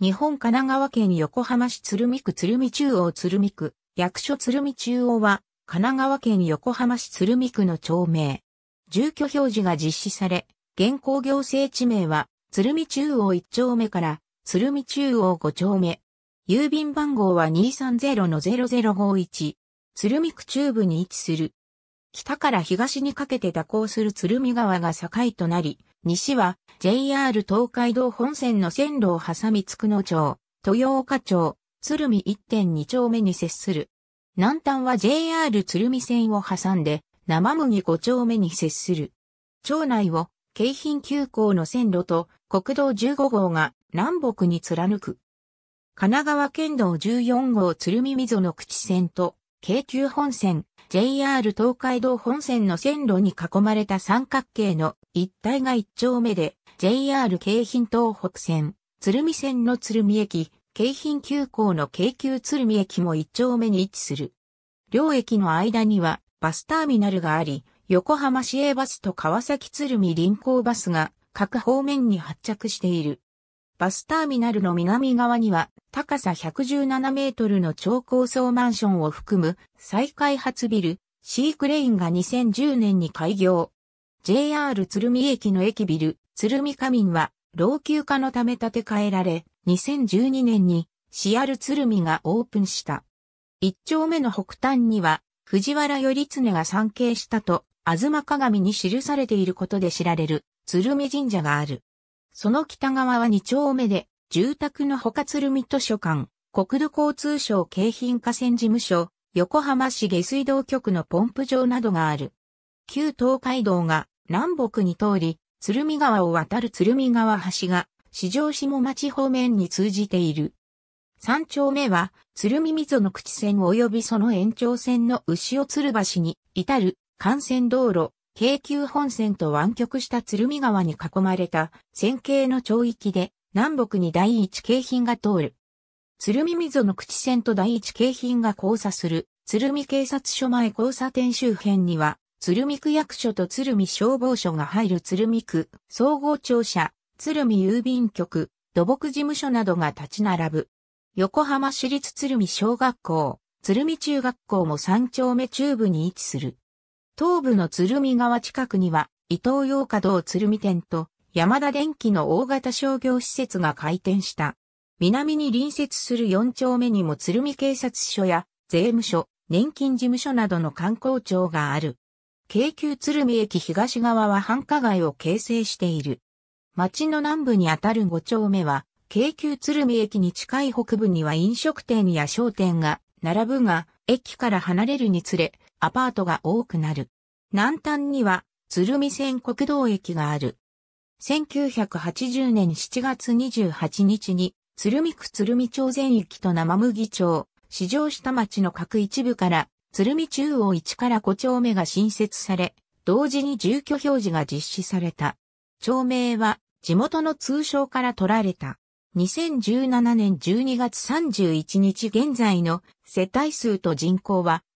日本神奈川県横浜市鶴見区鶴見中央鶴見区、役所鶴見中央は、神奈川県横浜市鶴見区の町名。住居表示が実施され、現行行政地名は、鶴見中央1丁目から、鶴見中央5丁目。郵便番号は230-0051。鶴見区中部に位置する。北から東にかけて蛇行する鶴見川が境となり、西は JR 東海道本線の線路を挟みつくの町、豊岡町、鶴見1.2丁目に接する。南端は JR 鶴見線を挟んで生麦5丁目に接する。町内を京浜急行の線路と国道15号が南北に貫く。神奈川県道14号鶴見溝の口線と京急本線、JR 東海道本線の線路に囲まれた三角形の一帯が一丁目で、JR 京浜東北線、鶴見線の鶴見駅、京浜急行の京急鶴見駅も一丁目に位置する。両駅の間にはバスターミナルがあり、横浜市営バスと川崎鶴見臨港バスが各方面に発着している。バスターミナルの南側には、高さ117メートルの超高層マンションを含む再開発ビル、シークレインが2010年に開業。JR 鶴見駅の駅ビル、鶴見仮眠は、老朽化のため建て替えられ、2012年に、シアル鶴見がオープンした。一丁目の北端には、藤原頼常が参詣したと、あずま鏡に記されていることで知られる、鶴見神社がある。その北側は2丁目で、住宅のほか鶴見図書館、国土交通省京浜河川事務所、横浜市下水道局のポンプ場などがある。旧東海道が南北に通り、鶴見川を渡る鶴見川橋が、市場下町方面に通じている。3丁目は、鶴見溝の口線及びその延長線の牛尾鶴橋に至る幹線道路、京急本線と湾曲した鶴見川に囲まれた線形の町域で南北に第一京浜が通る。鶴見溝の口線と第一京浜が交差する鶴見警察署前交差点周辺には鶴見区役所と鶴見消防署が入る鶴見区総合庁舎、鶴見郵便局、土木事務所などが立ち並ぶ。横浜市立鶴見小学校、鶴見中学校も三丁目中部に位置する。東部の鶴見川近くには、伊東洋華堂鶴見店と、山田電機の大型商業施設が開店した。南に隣接する4丁目にも鶴見警察署や税務署、年金事務所などの観光庁がある。京急鶴見駅東側は繁華街を形成している。町の南部にあたる5丁目は、京急鶴見駅に近い北部には飲食店や商店が並ぶが、駅から離れるにつれ、アパートが多くなる。南端には鶴見線国道駅がある。1980年7月28日に、鶴見区鶴見町全域と生麦町、市場下町の各一部から、鶴見中央1から5丁目が新設され、同時に住居表示が実施された。町名は地元の通称から取られた。2017年12月31日現在の世帯数と人口は